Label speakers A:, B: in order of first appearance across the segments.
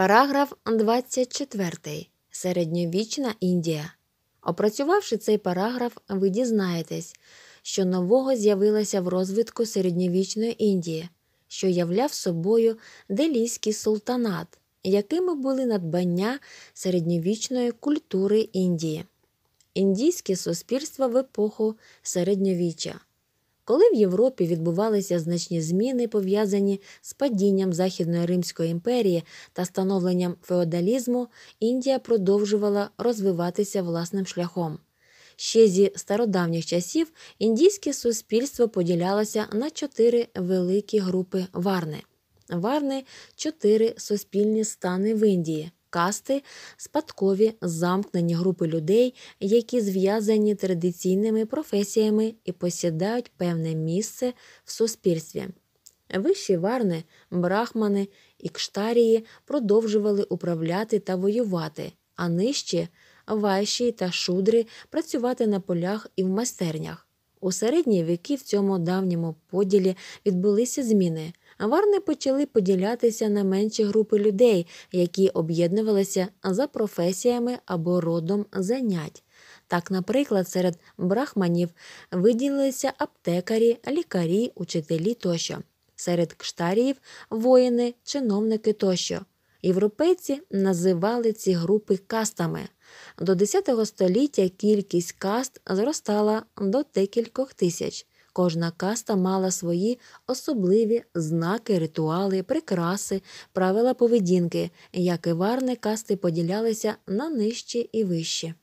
A: Параграф 24. Середньовічна Індія. Опрацювавши цей параграф, ви дізнаєтесь, що нового з'явилося в розвитку середньовічної Індії, що являв собою делійський султанат, якими були надбання середньовічної культури Індії, індійське суспільство в епоху середньовіччя. Коли в Європі відбувалися значні зміни, пов'язані з падінням Західної Римської імперії та становленням феодалізму, Індія продовжувала розвиватися власним шляхом. Ще зі стародавніх часів індійське суспільство поділялося на чотири великі групи варни. Варни чотири суспільні стани в Індії касти, спадкові замкнені групи людей, які зв'язані традиційними професіями і посідають певне місце в суспільстві. Вищі варни, брахмани і кштарії продовжували управляти та воювати, а нижчі ваші та шудри працювати на полях і в майстернях. У середні віки в цьому давньому поділі відбулися зміни варни почали поділятися на менші групи людей, які об'єднувалися за професіями або родом занять. Так, наприклад, серед брахманів виділилися аптекарі, лікарі, учителі тощо, серед кштаріїв воїни, чиновники тощо. Європейці називали ці групи кастами. До X століття кількість каст зростала до декількох тисяч. Кожна каста мала свої особливі знаки, ритуали, прикраси, правила поведінки, як і варни касти поділялися на нижчі і вищі.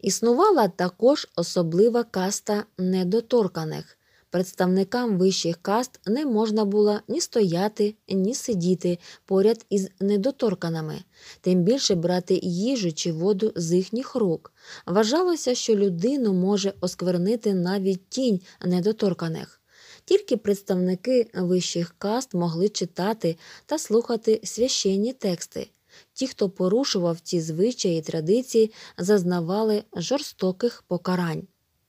A: Існувала також особлива каста недоторканих. Представникам вищих каст не можна було ні стояти, ні сидіти поряд із недоторканами, тим більше брати їжу чи воду з їхніх рук. Вважалося, що людину може осквернити навіть тінь недоторканих. Тільки представники вищих каст могли читати та слухати священні тексти. Ті, хто порушував ці звичаї і традиції, зазнавали жорстоких покарань.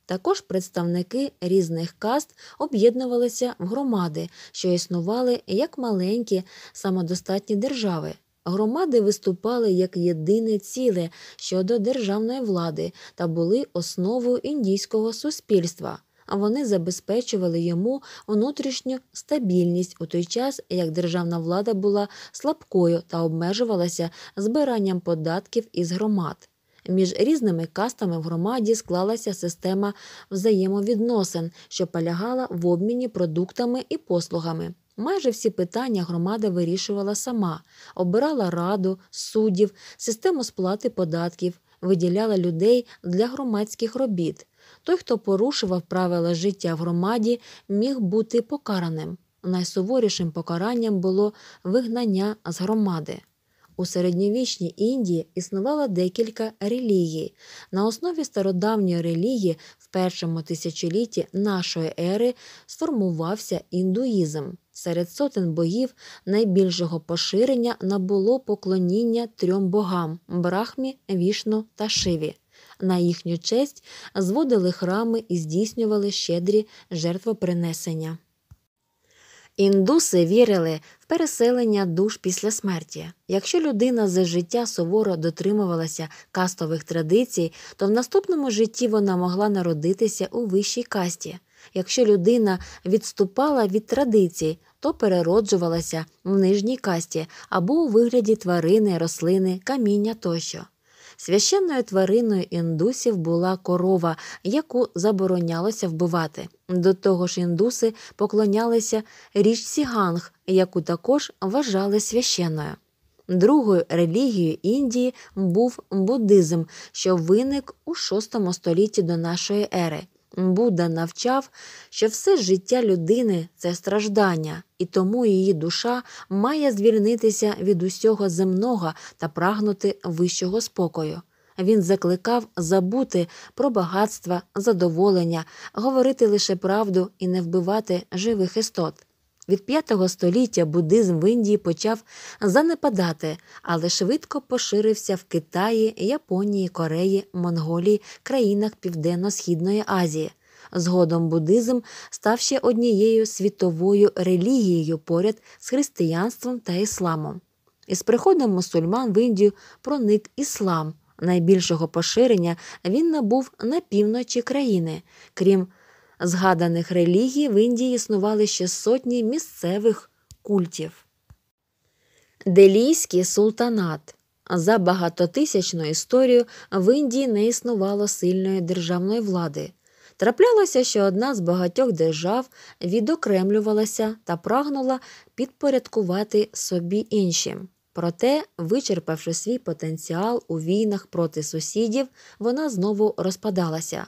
A: Також представники різних каст об'єднувалися в громади, що існували як маленькі самодостатні держави. Громади виступали як єдине ціле щодо державної влади та були основою індійського суспільства. вони забезпечували йому внутрішню стабільність у той час, як державна влада була слабкою та обмежувалася збиранням податків із громад. Між різними кастами в громаді склалася система взаємовідносин, що полягала в обміні продуктами і послугами. Майже всі питання громада вирішувала сама, обирала раду, суддів, систему сплати податків, виділяла людей для громадських робіт. Той, хто порушував правила життя в громаді, міг бути покараним. Найсуворішим покаранням було вигнання з громади. У середньовічній Індії існувало декілька релігій. На основі стародавньої релігії в першому тисячолітті нашої ери сформувався індуїзм. Серед сотень богів найбільшого поширення набуло поклоніння трьом богам брахмі, вішну та шиві. На їхню честь зводили храми і здійснювали щедрі жертвопринесення. Індуси вірили в переселення душ після смерті. Якщо людина за життя суворо дотримувалася кастових традицій, то в наступному житті вона могла народитися у вищій касті. Якщо людина відступала від традицій, то перероджувалася в нижній касті або у вигляді тварини, рослини, каміння тощо. Священною твариною індусів була корова, яку заборонялося вбивати. До того ж, індуси поклонялися річці Ганг, яку також вважали священною. Другою релігією Індії був буддизм, що виник у VI столітті до нашої ери. Будда навчав, що все життя людини це страждання, і тому її душа має звільнитися від усього земного та прагнути вищого спокою. Він закликав забути про багатства, задоволення, говорити лише правду і не вбивати живих істот. Від V століття буддизм в Індії почав занепадати, але швидко поширився в Китаї, Японії, Кореї, Монголії, країнах Південно-Східної Азії. Згодом буддизм став ще однією світовою релігією поряд з християнством та ісламом. Із приходом мусульман в Індію проник іслам. Найбільшого поширення він набув на півночі країни, крім згаданих релігій в Індії існували ще сотні місцевих культів. Делійський султанат за багатотисячну історію в Індії не існувало сильної державної влади. Траплялося, що одна з багатьох держав відокремлювалася та прагнула підпорядкувати собі іншим. Проте, вичерпавши свій потенціал у війнах проти сусідів, вона знову розпадалася.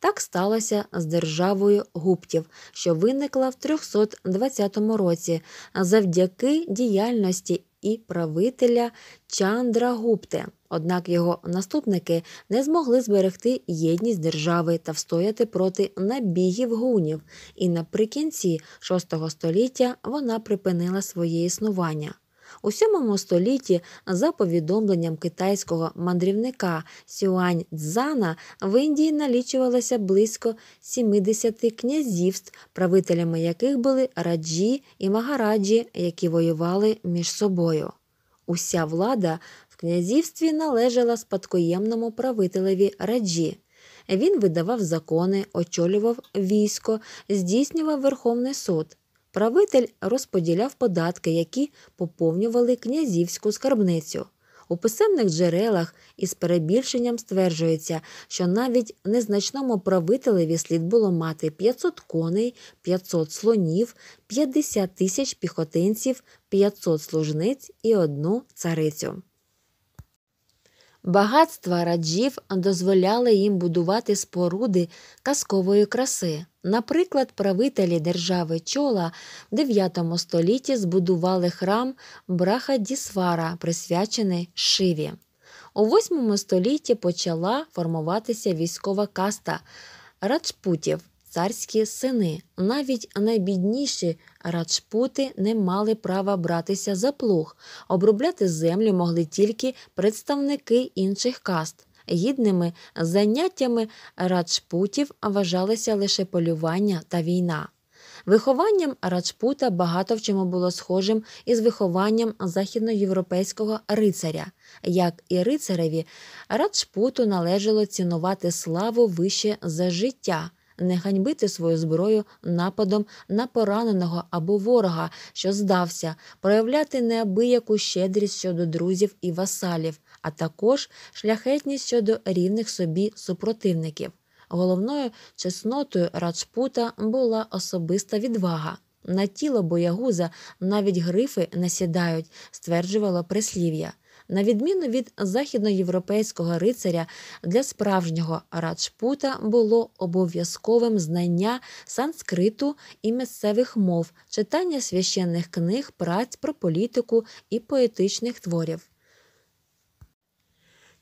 A: Так сталося з державою гуптів, що виникла в 320 році завдяки діяльності і правителя Чандра Гупте. Однак його наступники не змогли зберегти єдність держави та встояти проти набігів гунів, і наприкінці VI століття вона припинила своє існування. У сьомому столітті, за повідомленням китайського мандрівника Сюань Цзана, в Індії налічувалося близько 70 князівств, правителями яких були раджі і магараджі, які воювали між собою. Уся влада в князівстві належала спадкоємному правителеві раджі. Він видавав закони, очолював військо, здійснював Верховний суд. Правитель розподіляв податки, які поповнювали князівську скарбницю. У писемних джерелах із перебільшенням стверджується, що навіть незначному правителеві слід було мати 500 коней, 500 слонів, 50 тисяч піхотинців, 500 служниць і одну царицю. Багатства раджів дозволяли їм будувати споруди казкової краси. Наприклад, правителі держави чола в 9 столітті збудували храм Брахадісвара, присвячений Шиві. У 8 столітті почала формуватися військова каста раджпутів царські сини, навіть найбідніші раджпути не мали права братися за плуг, обробляти землю могли тільки представники інших каст. Гідними заняттями раджпутів вважалися лише полювання та війна. Вихованням раджпута багато в чому було схожим із вихованням західноєвропейського рицаря. Як і рицареві, раджпуту належало цінувати славу вище за життя, не ганьбити свою зброю нападом на пораненого або ворога, що здався, проявляти неабияку щедрість щодо друзів і васалів, а також шляхетність щодо рівних собі супротивників. Головною чеснотою Раджпута була особиста відвага. На тіло боягуза навіть грифи насідають, стверджувало прислів'я. На відміну від західноєвропейського рицаря, для справжнього раджпута було обов'язковим знання санскриту і місцевих мов, читання священних книг, праць про політику і поетичних творів.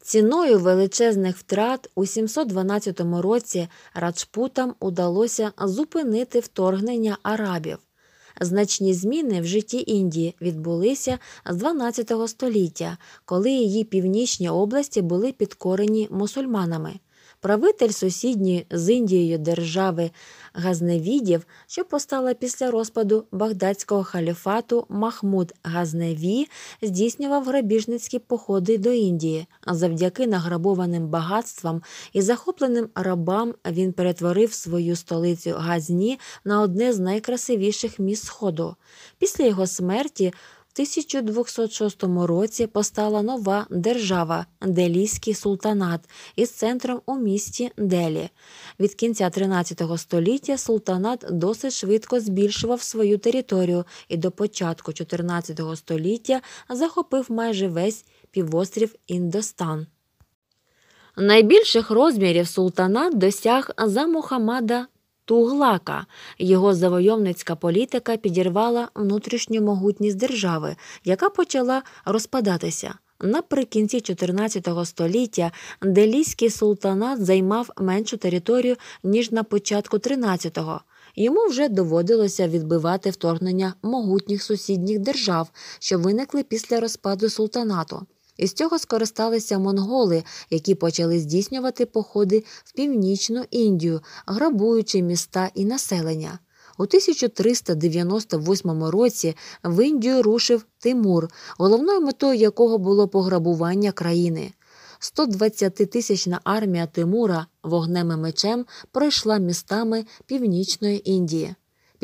A: Ціною величезних втрат у 712 році раджпутам удалося зупинити вторгнення арабів. Значні зміни в житті Індії відбулися з 12 століття, коли її північні області були підкорені мусульманами. Правитель сусідньої з Індією держави Газневідів, що постала після розпаду багдадського халіфату Махмуд Газневі, здійснював грабіжницькі походи до Індії. Завдяки награбованим багатствам і захопленим рабам він перетворив свою столицю Газні на одне з найкрасивіших міст Сходу. Після його смерті. 1206 році постала нова держава Делійський султанат із центром у місті Делі. Від кінця 13 століття султанат досить швидко збільшував свою територію і до початку 14 століття захопив майже весь півострів Індостан. Найбільших розмірів султанат досяг за Мухаммада Туглака його завойовницька політика підірвала внутрішню могутність держави, яка почала розпадатися. Наприкінці 14 століття делійський султанат займав меншу територію ніж на початку 13-го. Йому вже доводилося відбивати вторгнення могутніх сусідніх держав, що виникли після розпаду султанату. Із цього скористалися монголи, які почали здійснювати походи в північну Індію, грабуючи міста і населення. У 1398 році в Індію рушив Тимур, головною метою якого було пограбування країни. 120-тисячна армія Тимура вогнем і мечем пройшла містами північної Індії.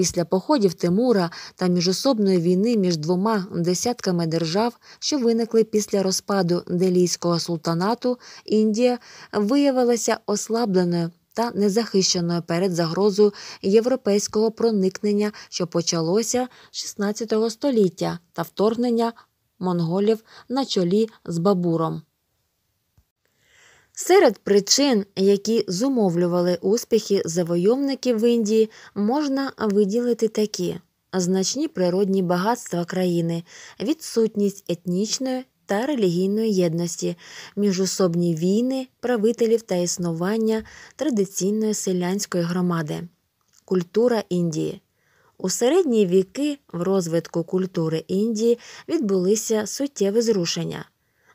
A: Після походів Тимура та міжособної війни між двома десятками держав, що виникли після розпаду делійського султанату, Індія виявилася ослабленою та незахищеною перед загрозою європейського проникнення, що почалося 16 століття та вторгнення монголів на чолі з бабуром. Серед причин, які зумовлювали успіхи завойовників в Індії, можна виділити такі: значні природні багатства країни, відсутність етнічної та релігійної єдності, міжособні війни, правителів та існування традиційної селянської громади, культура Індії. У середні віки в розвитку культури Індії відбулися суттєві зрушення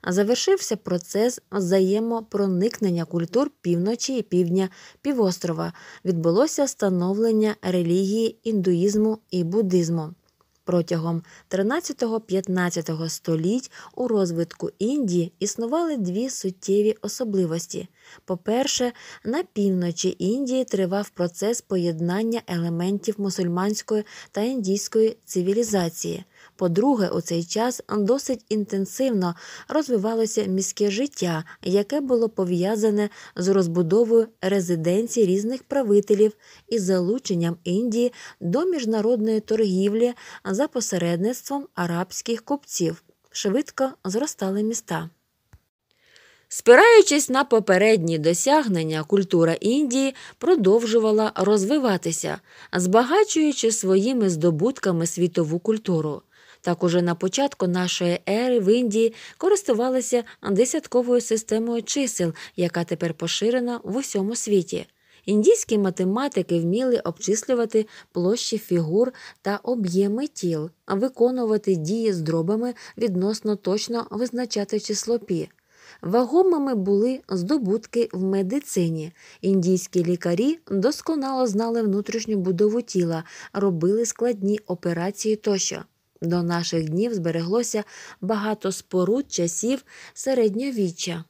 A: завершився процес взаємопроникнення культур півночі і півдня півострова. Відбулося становлення релігії індуїзму і буддизму. Протягом 13-15 століть у розвитку Індії існували дві суттєві особливості. По-перше, на півночі Індії тривав процес поєднання елементів мусульманської та індійської цивілізації. По-друге, у цей час досить інтенсивно розвивалося міське життя, яке було пов'язане з розбудовою резиденцій різних правителів і залученням Індії до міжнародної торгівлі за посередництвом арабських купців швидко зростали міста. Спираючись на попередні досягнення, культура Індії продовжувала розвиватися, збагачуючи своїми здобутками світову культуру. Так уже на початку нашої ери в Індії користувалися десятковою системою чисел, яка тепер поширена в усьому світі. Індійські математики вміли обчислювати площі фігур та об'єми тіл, виконувати дії з дробами відносно точно визначати число пі. Вагомими були здобутки в медицині. Індійські лікарі досконало знали внутрішню будову тіла, робили складні операції тощо. До наших днів збереглося багато споруд часів середньовіччя.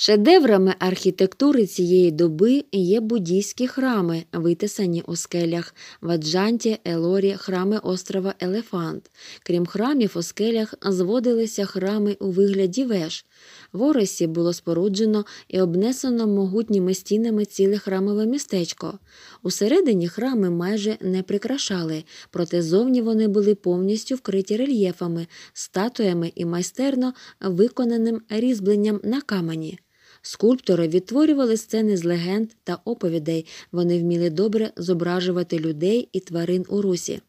A: Шедеврами архітектури цієї доби є буддійські храми, витисані у скелях Ваджанті, Елорі, храми острова Елефант. Крім храмів у скелях зводилися храми у вигляді веж. В Оресі було споруджено і обнесено могутніми стінами ціле храмове містечко. Усередині храми майже не прикрашали, проте зовні вони були повністю вкриті рельєфами, статуями і майстерно виконаним різьбленням на камені. Скульптори відтворювали сцени з легенд та оповідей. Вони вміли добре зображувати людей і тварин у русі.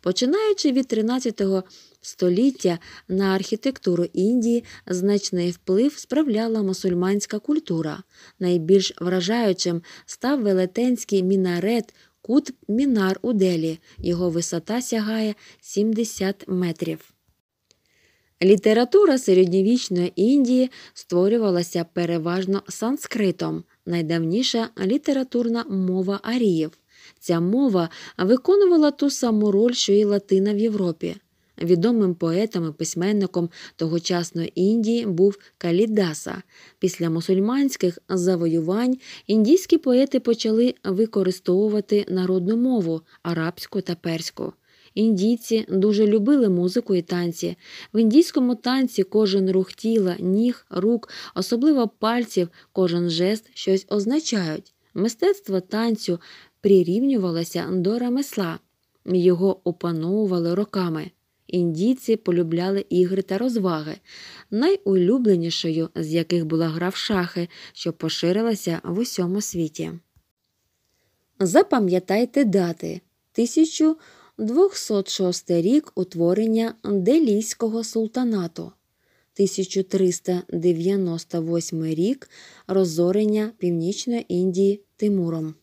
A: Починаючи від 13 го століття на архітектуру Індії значний вплив справляла мусульманська культура. Найбільш вражаючим став велетенський мінарет. Кут мінар у делі його висота сягає 70 метрів. Література середньовічної Індії створювалася переважно санскритом, найдавніша літературна мова аріїв. Ця мова виконувала ту саму роль, що й Латина в Європі. Відомим поетом і письменником тогочасної Індії був Калідаса. Після мусульманських завоювань індійські поети почали використовувати народну мову арабську та перську. Індійці дуже любили музику і танці. В індійському танці кожен рух тіла, ніг, рук, особливо пальців, кожен жест щось означають. Мистецтво танцю прирівнювалося до ремесла, його опановували роками. Індійці полюбляли ігри та розваги, найулюбленішою з яких була гра в шахи, що поширилася в усьому світі. Запам'ятайте дати. 1000 206 рік утворення Делійського султанату, 1398 рік розорення Північної Індії Тимуром.